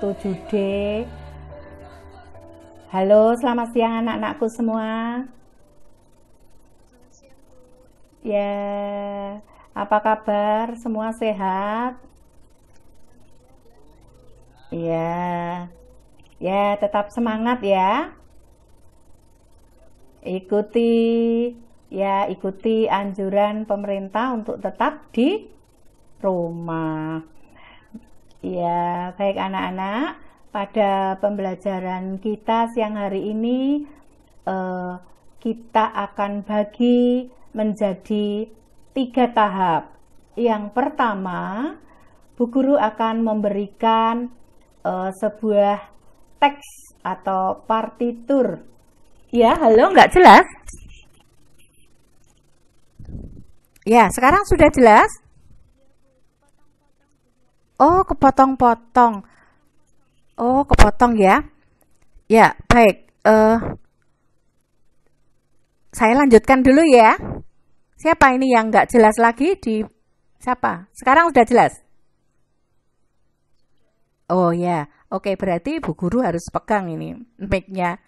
7D. Halo, selamat siang anak-anakku semua. Ya, apa kabar? Semua sehat? Iya. ya tetap semangat ya. Ikuti, ya ikuti anjuran pemerintah untuk tetap di rumah. Ya, baik anak-anak, pada pembelajaran kita siang hari ini eh, kita akan bagi menjadi tiga tahap. Yang pertama, Bu Guru akan memberikan eh, sebuah teks atau partitur. Ya, halo, nggak jelas? Ya, sekarang sudah jelas? Oh, kepotong-potong. Oh, kepotong ya. Ya, baik. Uh, saya lanjutkan dulu ya. Siapa ini yang nggak jelas lagi di siapa? Sekarang sudah jelas? Oh ya, oke berarti Bu Guru harus pegang ini mic-nya.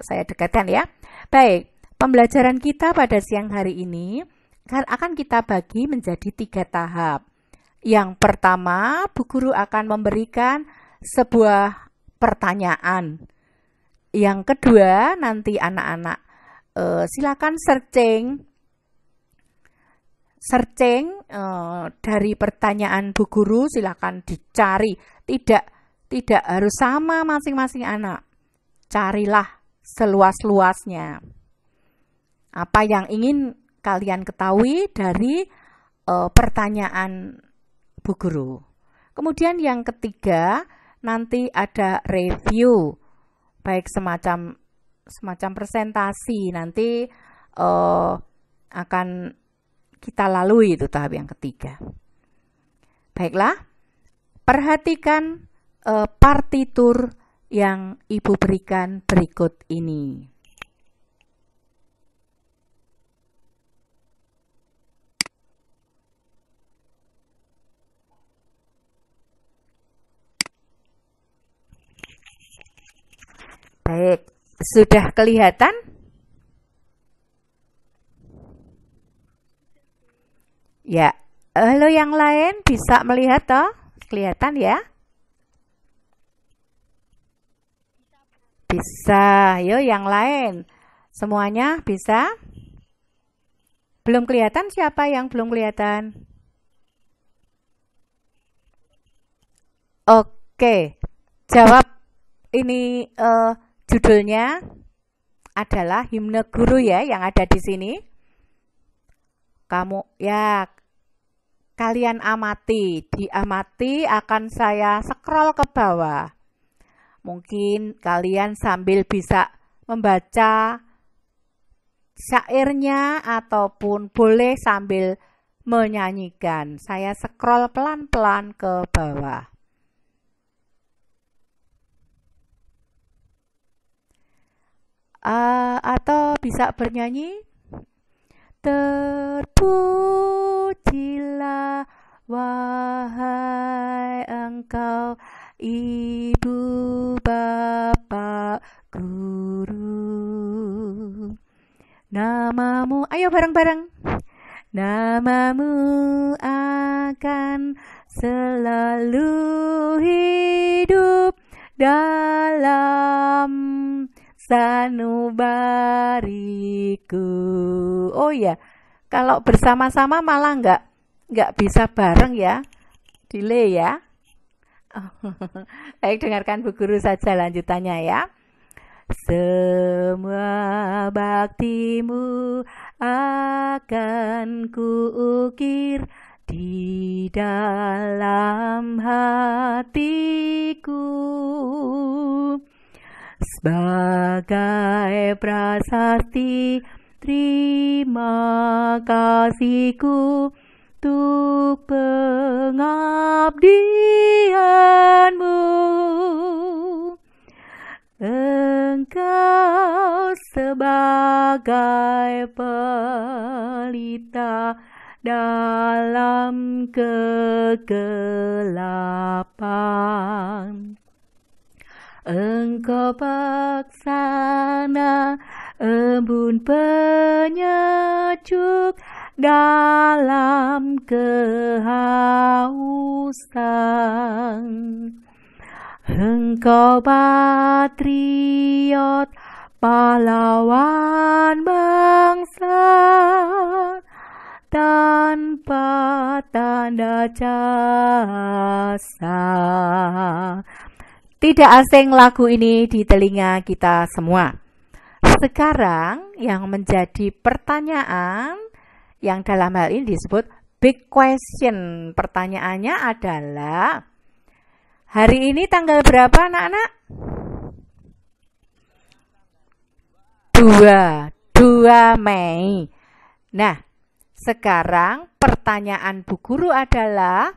Saya dekatkan ya. Baik, pembelajaran kita pada siang hari ini kan akan kita bagi menjadi tiga tahap. Yang pertama, Bu Guru akan memberikan sebuah pertanyaan. Yang kedua, nanti anak-anak e, silakan searching searching e, dari pertanyaan Bu Guru silakan dicari. Tidak tidak harus sama masing-masing anak. Carilah seluas-luasnya. Apa yang ingin kalian ketahui dari e, pertanyaan Bu Guru. Kemudian yang ketiga, nanti ada review. Baik semacam semacam presentasi nanti uh, akan kita lalui itu tahap yang ketiga. Baiklah, perhatikan uh, partitur yang Ibu berikan berikut ini. Baik, sudah kelihatan? Ya, halo yang lain bisa melihat toh? Kelihatan ya? Bisa, yuk yang lain. Semuanya bisa? Belum kelihatan siapa yang belum kelihatan? Oke, jawab ini uh, Judulnya adalah himne guru ya yang ada di sini. Kamu ya kalian amati, diamati akan saya scroll ke bawah. Mungkin kalian sambil bisa membaca syairnya ataupun boleh sambil menyanyikan. Saya scroll pelan-pelan ke bawah. uh, atau bisa bernyanyi terpujilah wahai engkau ibu bapa guru namamu ayo bareng-bareng namamu akan selalu hidup dalam sanubariku. Oh ya, kalau bersama-sama malah nggak nggak bisa bareng ya, delay ya. baik dengarkan Bu Guru saja lanjutannya ya. Semua baktimu akan kuukir di dalam hatiku sebagai prasasti terima kasihku Untuk pengabdianmu Engkau sebagai pelita dalam kegelapan Engkau paksana embun penyejuk dalam kehausan. Engkau patriot pahlawan bangsa tanpa tanda jasa tidak asing lagu ini di telinga kita semua. Sekarang yang menjadi pertanyaan yang dalam hal ini disebut big question. Pertanyaannya adalah hari ini tanggal berapa anak-anak? Dua, dua Mei. Nah, sekarang pertanyaan Bu Guru adalah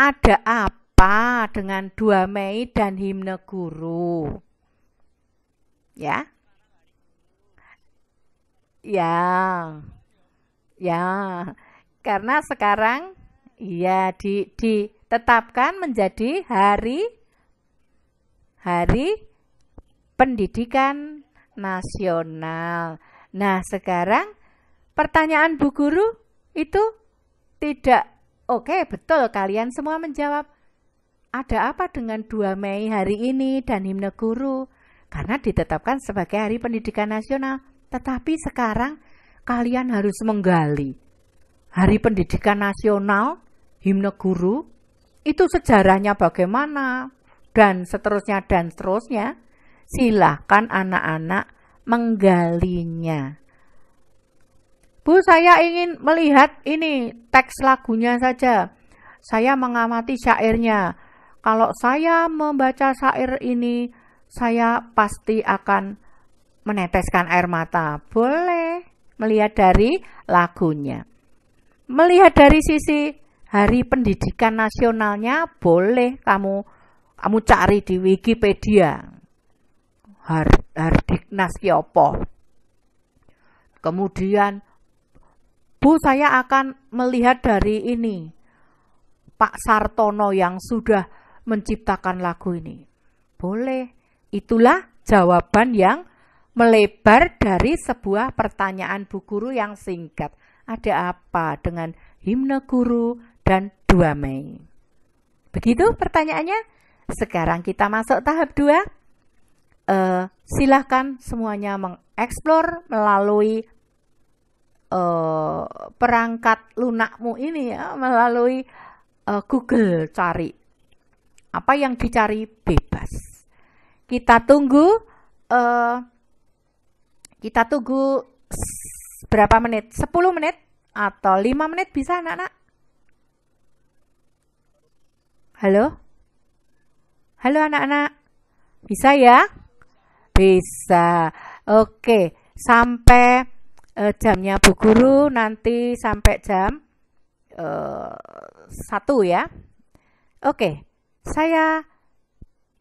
ada apa apa dengan dua Mei dan himne guru? Ya. Ya. Ya. Karena sekarang iya di ditetapkan menjadi hari hari pendidikan nasional. Nah, sekarang pertanyaan Bu Guru itu tidak oke, okay, betul kalian semua menjawab ada apa dengan 2 Mei hari ini dan himne guru? Karena ditetapkan sebagai Hari Pendidikan Nasional, tetapi sekarang kalian harus menggali. Hari Pendidikan Nasional, himne guru, itu sejarahnya bagaimana, dan seterusnya, dan seterusnya. Silahkan anak-anak menggalinya. Bu, saya ingin melihat ini teks lagunya saja. Saya mengamati syairnya kalau saya membaca syair ini, saya pasti akan meneteskan air mata. Boleh melihat dari lagunya. Melihat dari sisi Hari Pendidikan Nasionalnya, boleh kamu kamu cari di Wikipedia. Hardiknas Yopo. Ya Kemudian Bu saya akan melihat dari ini Pak Sartono yang sudah menciptakan lagu ini? Boleh. Itulah jawaban yang melebar dari sebuah pertanyaan Bu Guru yang singkat. Ada apa dengan himne guru dan dua Mei? Begitu pertanyaannya. Sekarang kita masuk tahap 2. Uh, eh, silahkan semuanya mengeksplor melalui uh, perangkat lunakmu ini ya, melalui uh, Google cari apa yang dicari bebas. Kita tunggu uh, kita tunggu berapa menit? 10 menit atau 5 menit bisa anak-anak? Halo? Halo anak-anak. Bisa ya? Bisa. Oke, sampai uh, jamnya Bu Guru nanti sampai jam uh, satu ya. Oke, saya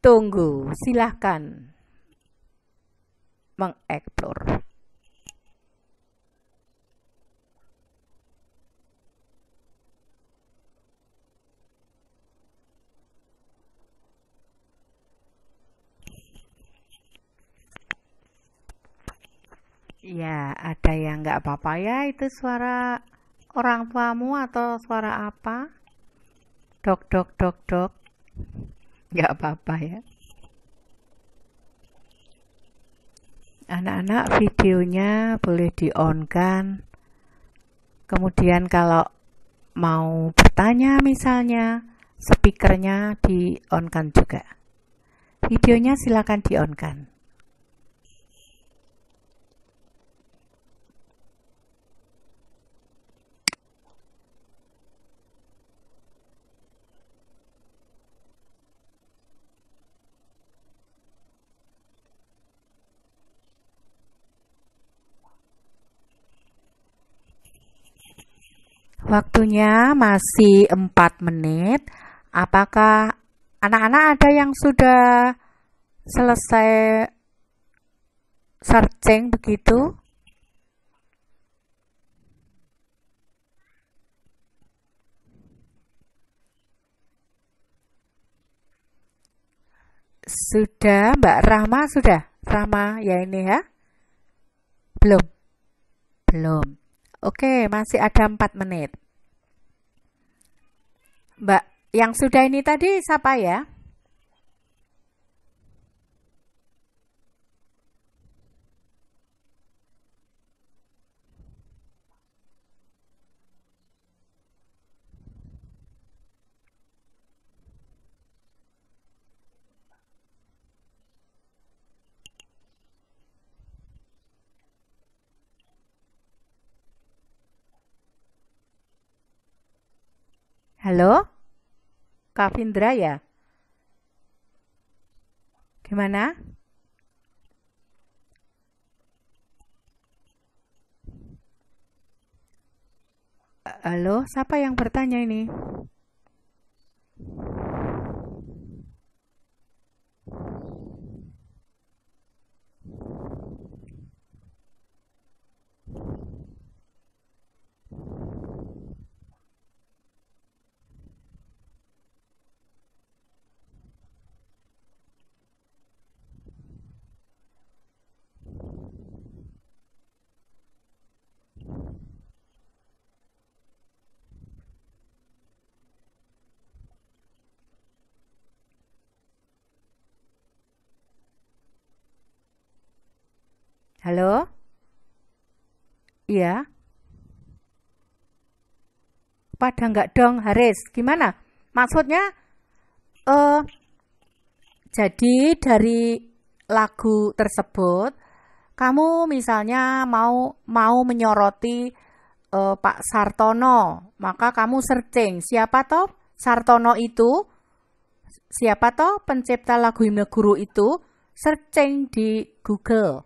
tunggu, silahkan mengeksplor. Ya, ada yang nggak apa-apa ya itu suara orang tuamu atau suara apa? Dok, dok, dok, dok nggak apa-apa ya. Anak-anak videonya boleh di on kan. Kemudian kalau mau bertanya misalnya, speakernya di on kan juga. Videonya silakan di on kan. Waktunya masih 4 menit. Apakah anak-anak ada yang sudah selesai searching begitu? Sudah, Mbak Rahma sudah. Rahma ya ini ya. Belum. Belum. Oke, masih ada 4 menit. Mbak, yang sudah ini tadi siapa ya? Halo? Kak Vindra ya? Gimana? Halo, siapa yang bertanya ini? Halo? Iya? Pada nggak dong, Haris? Gimana? Maksudnya, uh, jadi dari lagu tersebut, kamu misalnya mau mau menyoroti uh, Pak Sartono, maka kamu searching siapa toh Sartono itu, siapa toh pencipta lagu himne guru itu, searching di Google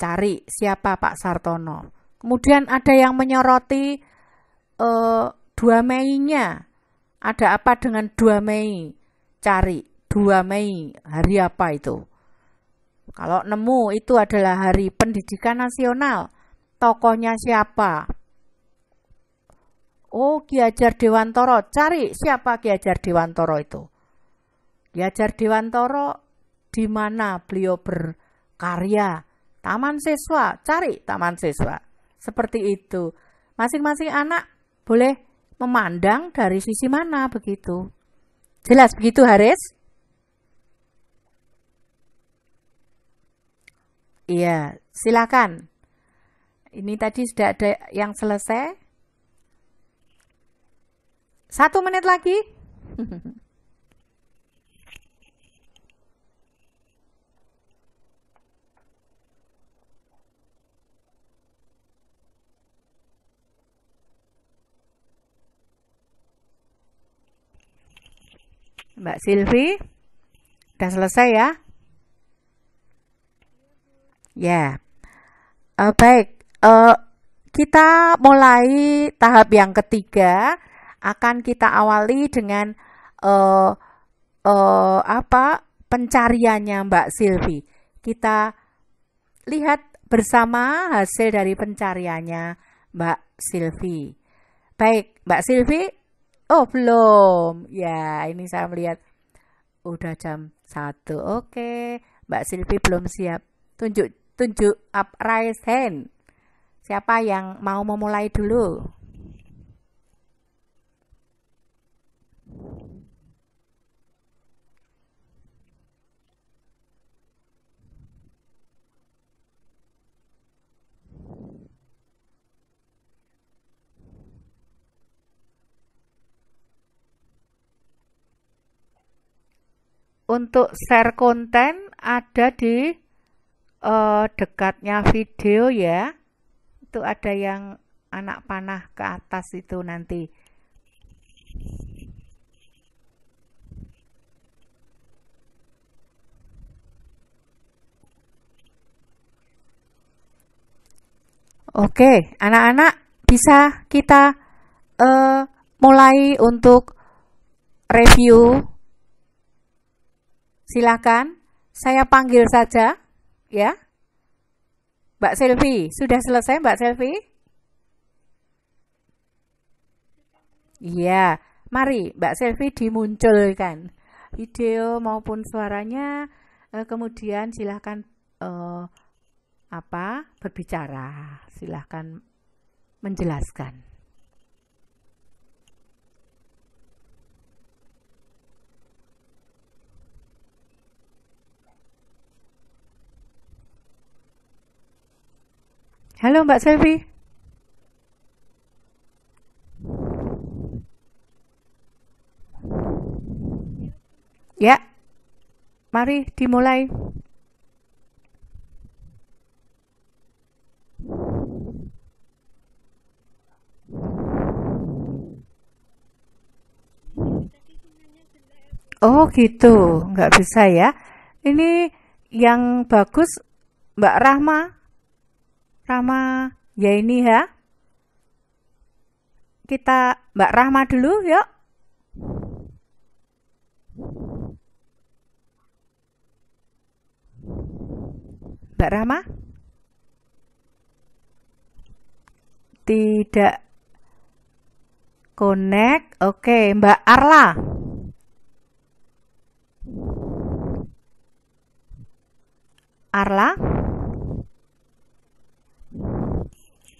cari siapa Pak Sartono. Kemudian ada yang menyoroti eh, 2 Mei-nya. Ada apa dengan 2 Mei? Cari 2 Mei, hari apa itu? Kalau nemu itu adalah hari pendidikan nasional. Tokohnya siapa? Oh, Ki Hajar Dewantoro. Cari siapa Ki Hajar Dewantoro itu. Ki Hajar Dewantoro di mana beliau berkarya Taman siswa, cari taman siswa. Seperti itu. Masing-masing anak boleh memandang dari sisi mana begitu. Jelas begitu Haris? Iya, silakan. Ini tadi sudah ada yang selesai. Satu menit lagi. Mbak Silvi. Sudah selesai ya? Ya. Yeah. Uh, baik, uh, kita mulai tahap yang ketiga akan kita awali dengan uh, uh, apa pencariannya Mbak Silvi. Kita lihat bersama hasil dari pencariannya Mbak Silvi. Baik, Mbak Silvi Oh, belum. Ya, ini saya melihat udah jam satu, Oke, Mbak Silvi belum siap. Tunjuk tunjuk up raise hand. Siapa yang mau memulai dulu? untuk share konten ada di uh, dekatnya video ya. Itu ada yang anak panah ke atas itu nanti. Oke, anak-anak bisa kita uh, mulai untuk review silakan saya panggil saja, ya. Mbak Selvi, sudah selesai Mbak Selvi? Iya, mari Mbak Selvi dimunculkan video maupun suaranya, eh, kemudian silahkan eh, apa berbicara, silahkan menjelaskan. Halo Mbak Selvi. Ya. Mari dimulai. Oh gitu, nggak bisa ya. Ini yang bagus Mbak Rahma Rama ya ini ya. Kita Mbak Rahma dulu yuk. Mbak Rahma? Tidak connect. Oke, Mbak Arla. Arla?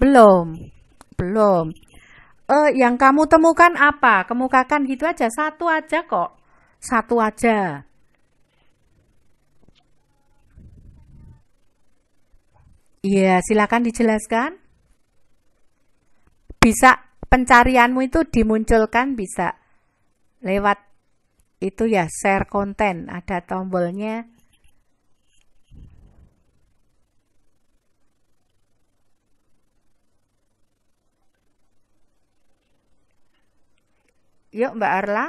Belum. Belum. Uh, yang kamu temukan apa? Kemukakan gitu aja, satu aja kok. Satu aja. Iya, silakan dijelaskan. Bisa pencarianmu itu dimunculkan bisa lewat itu ya share konten, ada tombolnya. Yuk Mbak Arla.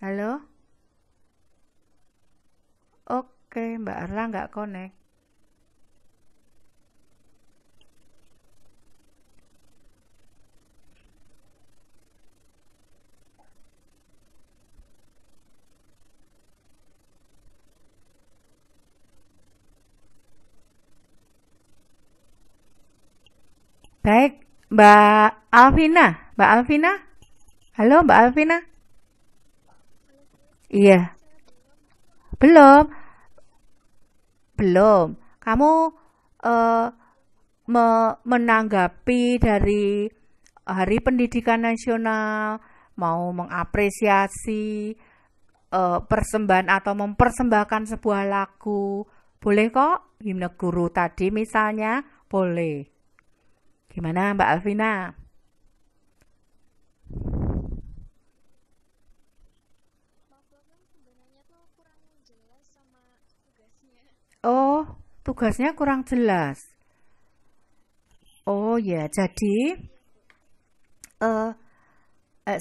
Halo? Oke, Mbak Arla nggak connect. Baik, Mbak Alvina. Mbak Alvina? Halo, Mbak Alvina? Iya. Belum. Belum. Kamu uh, me menanggapi dari Hari Pendidikan Nasional, mau mengapresiasi uh, persembahan atau mempersembahkan sebuah lagu. Boleh kok, himne guru tadi misalnya, boleh. Gimana Mbak Alvina? Oh, tugasnya kurang jelas. Oh ya, jadi uh, uh,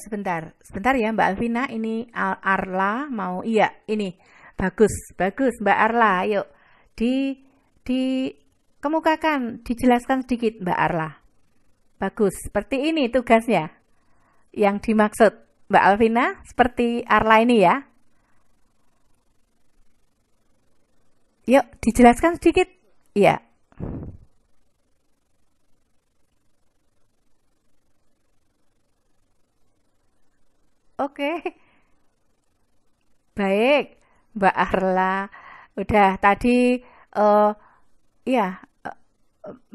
sebentar, sebentar ya Mbak Alvina, ini Al Arla mau iya ini bagus, bagus Mbak Arla, yuk di di kemukakan, dijelaskan sedikit Mbak Arla. Bagus, seperti ini tugasnya. Yang dimaksud Mbak Alvina seperti Arla ini ya. Yuk, dijelaskan sedikit. Iya. Oke. Baik, Mbak Arla. Udah tadi uh, ya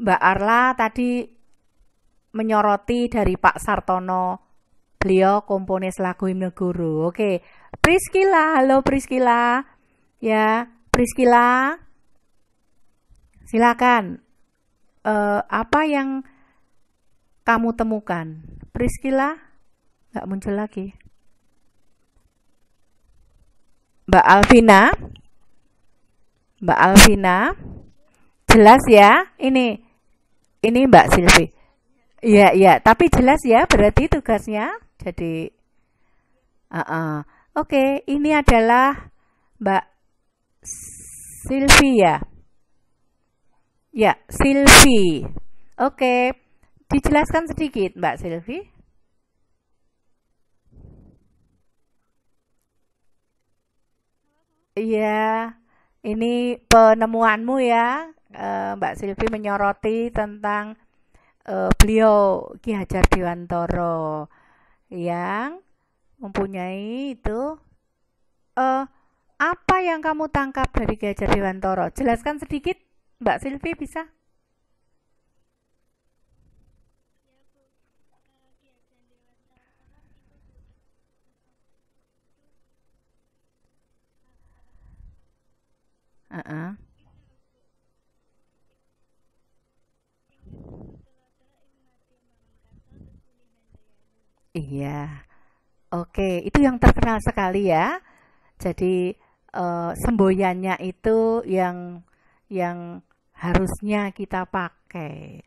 Mbak Arla tadi menyoroti dari Pak Sartono. Beliau komponis lagu Himne Guru. Oke, Priskila, halo Priskila. Ya, Priskila. Silakan. Uh, apa yang kamu temukan? Priskila, nggak muncul lagi. Mbak Alvina, Mbak Alvina, jelas ya? Ini, ini Mbak Silvi. Iya, iya, tapi jelas ya berarti tugasnya. Jadi uh -uh. Oke, ini adalah Mbak Sylvia. Ya, ya Silvi. Oke. Dijelaskan sedikit, Mbak Silvi. Iya, ini penemuanmu ya, eh, Mbak Silvi menyoroti tentang uh, beliau Ki Hajar Dewantoro yang mempunyai itu uh, apa yang kamu tangkap dari Ki Hajar Dewantoro? Jelaskan sedikit, Mbak Silvi bisa? Iya. Oke, itu yang terkenal sekali ya. Jadi uh, semboyannya itu yang yang harusnya kita pakai.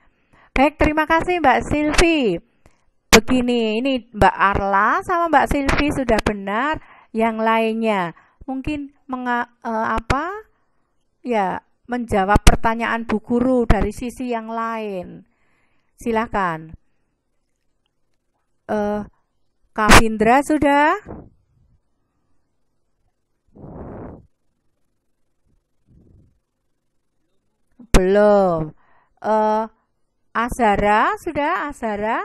Baik, terima kasih Mbak Silvi. Begini, ini Mbak Arla sama Mbak Silvi sudah benar. Yang lainnya mungkin menga, uh, apa? Ya, menjawab pertanyaan Bu Guru dari sisi yang lain. Silakan uh, Kavindra sudah? Belum. Uh, eh, Azara sudah? Azara?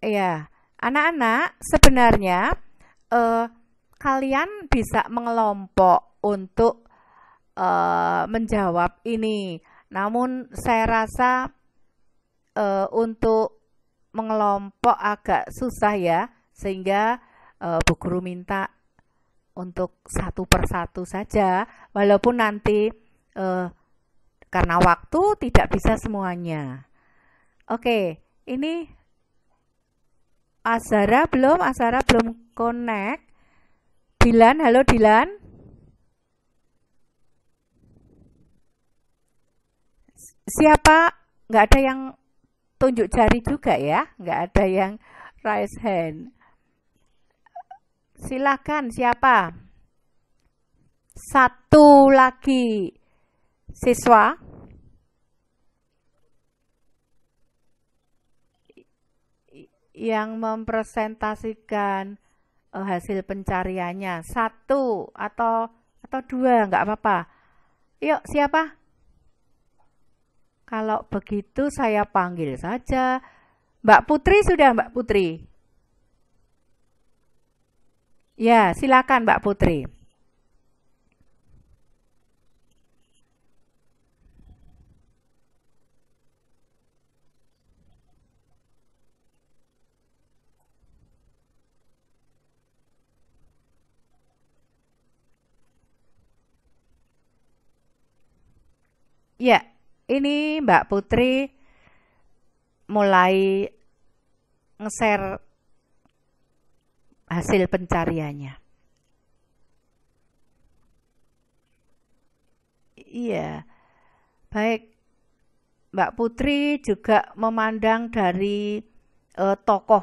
ya Anak-anak, sebenarnya uh, kalian bisa mengelompok untuk uh, menjawab ini. Namun saya rasa e, untuk mengelompok agak susah ya, sehingga e, Bu Guru minta untuk satu persatu saja, walaupun nanti e, karena waktu tidak bisa semuanya. Oke, ini Azara belum, Azara belum connect. Dilan, halo Dilan. Siapa? Enggak ada yang tunjuk jari juga ya, nggak ada yang raise hand. Silakan siapa? Satu lagi siswa. yang mempresentasikan uh, hasil pencariannya satu atau atau dua nggak apa-apa yuk siapa kalau begitu saya panggil saja Mbak Putri sudah Mbak Putri. Ya, silakan Mbak Putri. Ya, ini Mbak Putri mulai nge-share hasil pencariannya. Iya, baik. Mbak Putri juga memandang dari uh, tokoh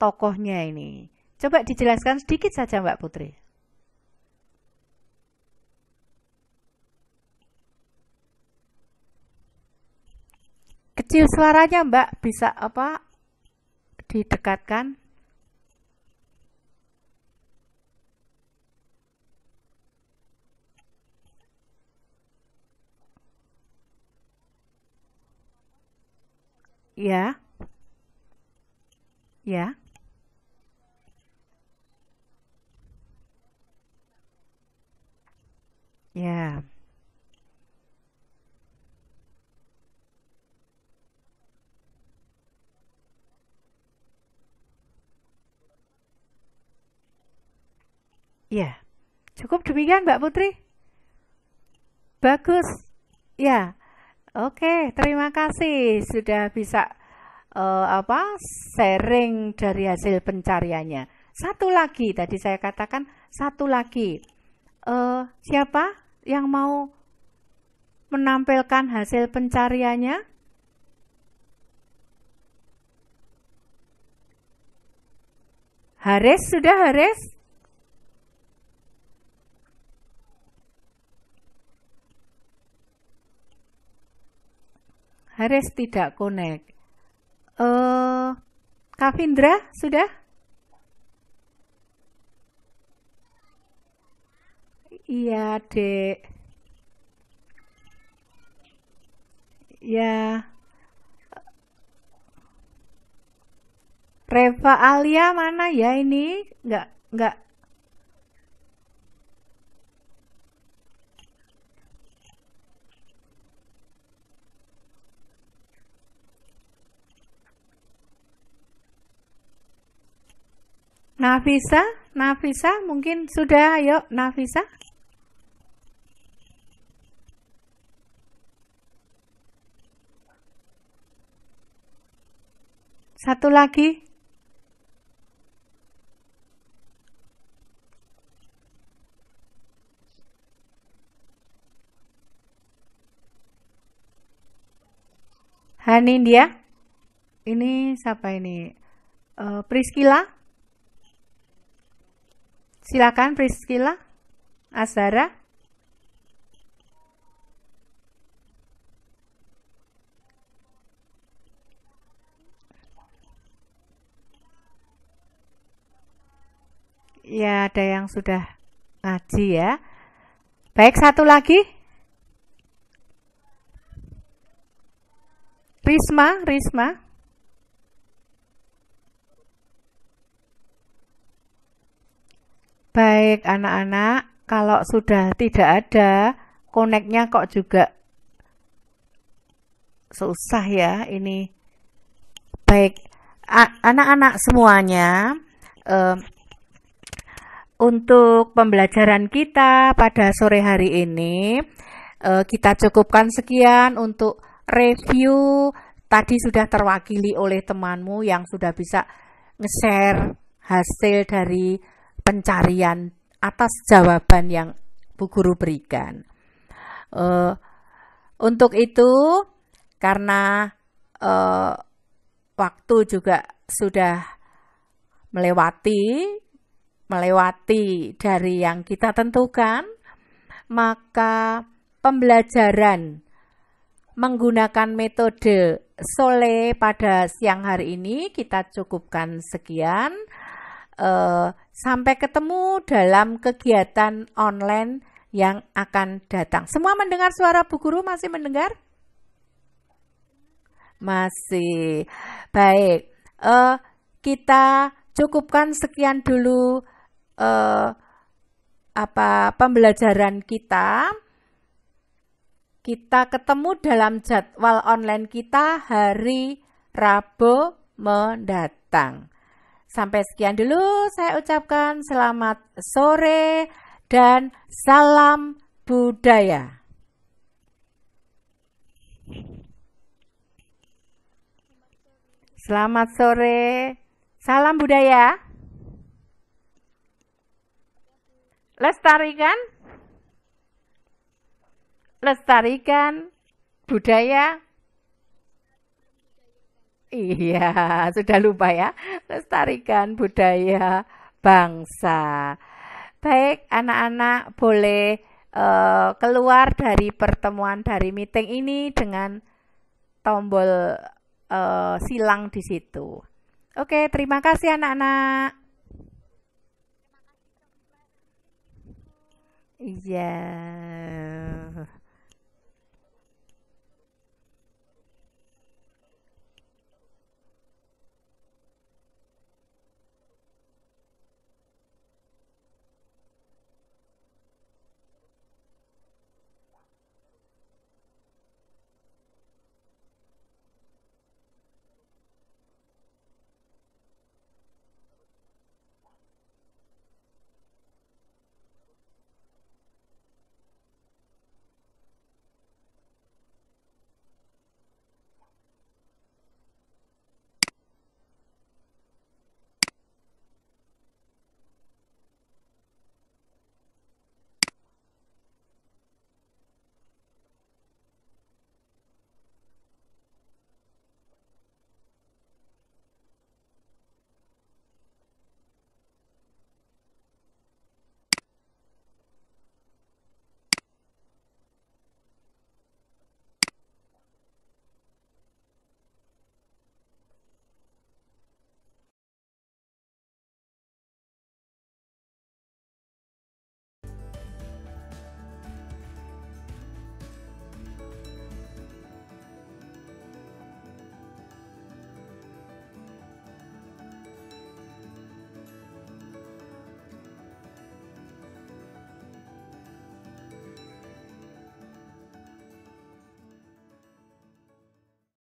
tokohnya ini. Coba dijelaskan sedikit saja Mbak Putri. kecil suaranya mbak bisa apa didekatkan ya ya ya Ya, cukup demikian Mbak Putri. Bagus. Ya, oke. Terima kasih sudah bisa uh, apa sharing dari hasil pencariannya. Satu lagi tadi saya katakan satu lagi. Uh, siapa yang mau menampilkan hasil pencariannya? Haris sudah Haris? Haris tidak connect. Uh, Kavindra sudah? Iya, Dek. Ya. Reva Alia mana ya ini? Enggak enggak Nafisa, Nafisa mungkin sudah, yuk Nafisa. Satu lagi. dia, Ini siapa ini? Uh, eh, Priscila. Silakan Priscilla, Azara. Ya, ada yang sudah ngaji ya. Baik, satu lagi. Risma, Risma. Baik anak-anak, kalau sudah tidak ada, koneknya kok juga susah ya ini. Baik, anak-anak semuanya, um, untuk pembelajaran kita pada sore hari ini, uh, kita cukupkan sekian untuk review tadi sudah terwakili oleh temanmu yang sudah bisa nge-share hasil dari pencarian atas jawaban yang Bu Guru berikan. Uh, untuk itu, karena uh, waktu juga sudah melewati, melewati dari yang kita tentukan, maka pembelajaran menggunakan metode sole pada siang hari ini kita cukupkan sekian. Uh, sampai ketemu dalam kegiatan online yang akan datang. Semua mendengar suara Bu Guru masih mendengar? Masih. Baik. Uh, kita cukupkan sekian dulu uh, apa pembelajaran kita. Kita ketemu dalam jadwal online kita hari Rabu mendatang. Sampai sekian dulu saya ucapkan selamat sore dan salam budaya. Selamat sore, salam budaya. Lestarikan, lestarikan budaya Iya, sudah lupa ya. Lestarikan budaya bangsa. Baik, anak-anak boleh uh, keluar dari pertemuan dari meeting ini dengan tombol uh, silang di situ. Oke, terima kasih anak-anak. Iya. -anak. Yeah.